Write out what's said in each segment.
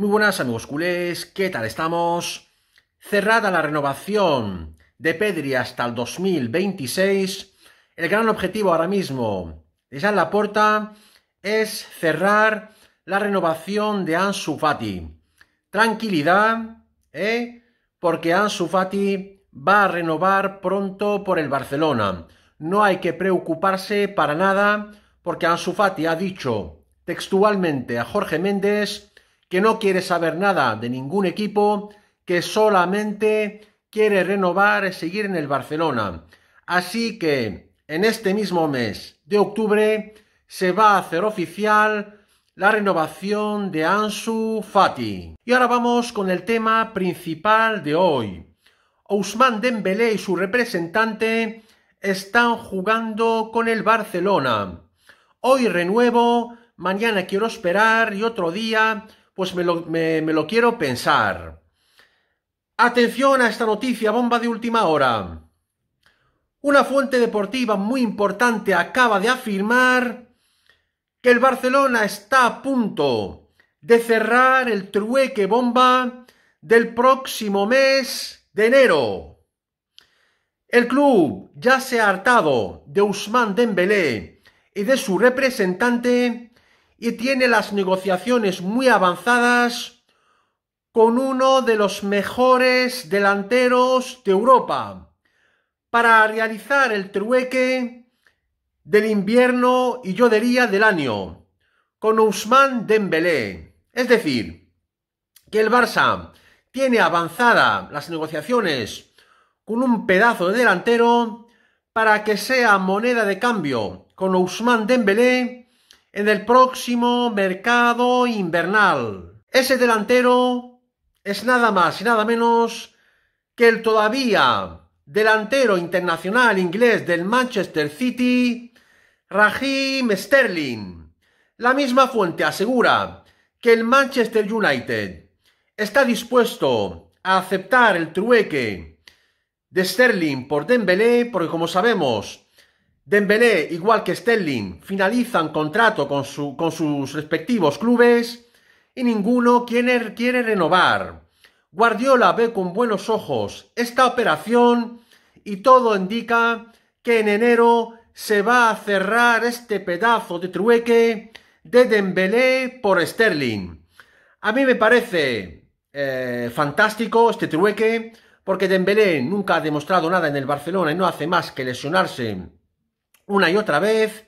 Muy buenas amigos culés, ¿qué tal estamos? Cerrada la renovación de Pedri hasta el 2026, el gran objetivo ahora mismo de la puerta es cerrar la renovación de Ansu Fati. Tranquilidad, ¿eh? Porque Ansu Fati va a renovar pronto por el Barcelona. No hay que preocuparse para nada porque Ansu Fati ha dicho textualmente a Jorge Méndez que no quiere saber nada de ningún equipo, que solamente quiere renovar y seguir en el Barcelona. Así que en este mismo mes de octubre se va a hacer oficial la renovación de Ansu Fati. Y ahora vamos con el tema principal de hoy. Ousmane Dembélé y su representante están jugando con el Barcelona. Hoy renuevo, mañana quiero esperar y otro día pues me lo, quiero pensar. Atención a esta noticia, bomba de última hora. Una fuente deportiva muy importante acaba de afirmar que el Barcelona está a punto de cerrar el trueque bomba del próximo mes de enero. El club ya se ha hartado de Usman Dembélé y de su representante y tiene las negociaciones muy avanzadas con uno de los mejores delanteros de Europa para realizar el trueque del invierno y yo diría del año con Ousmane Dembélé. Es decir, que el Barça tiene avanzadas las negociaciones con un pedazo de delantero para que sea moneda de cambio con Ousmane Dembélé en el próximo mercado invernal. Ese delantero es nada más y nada menos que el todavía delantero internacional inglés del Manchester City, Raheem Sterling. La misma fuente asegura que el Manchester United está dispuesto a aceptar el trueque de Sterling por Dembélé porque como sabemos Dembélé, igual que Sterling, finalizan contrato con, su, con sus respectivos clubes y ninguno quiere, quiere renovar. Guardiola ve con buenos ojos esta operación y todo indica que en enero se va a cerrar este pedazo de trueque de Dembélé por Sterling. A mí me parece eh, fantástico este trueque porque Dembélé nunca ha demostrado nada en el Barcelona y no hace más que lesionarse una y otra vez,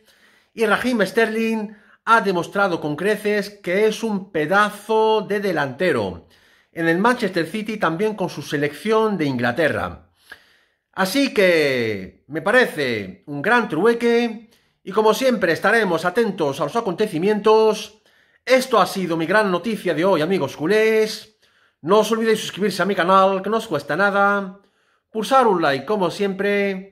y Raheem Sterling ha demostrado con creces que es un pedazo de delantero. En el Manchester City también con su selección de Inglaterra. Así que me parece un gran trueque y como siempre estaremos atentos a los acontecimientos. Esto ha sido mi gran noticia de hoy, amigos culés. No os olvidéis suscribirse a mi canal, que no os cuesta nada. Pulsar un like, como siempre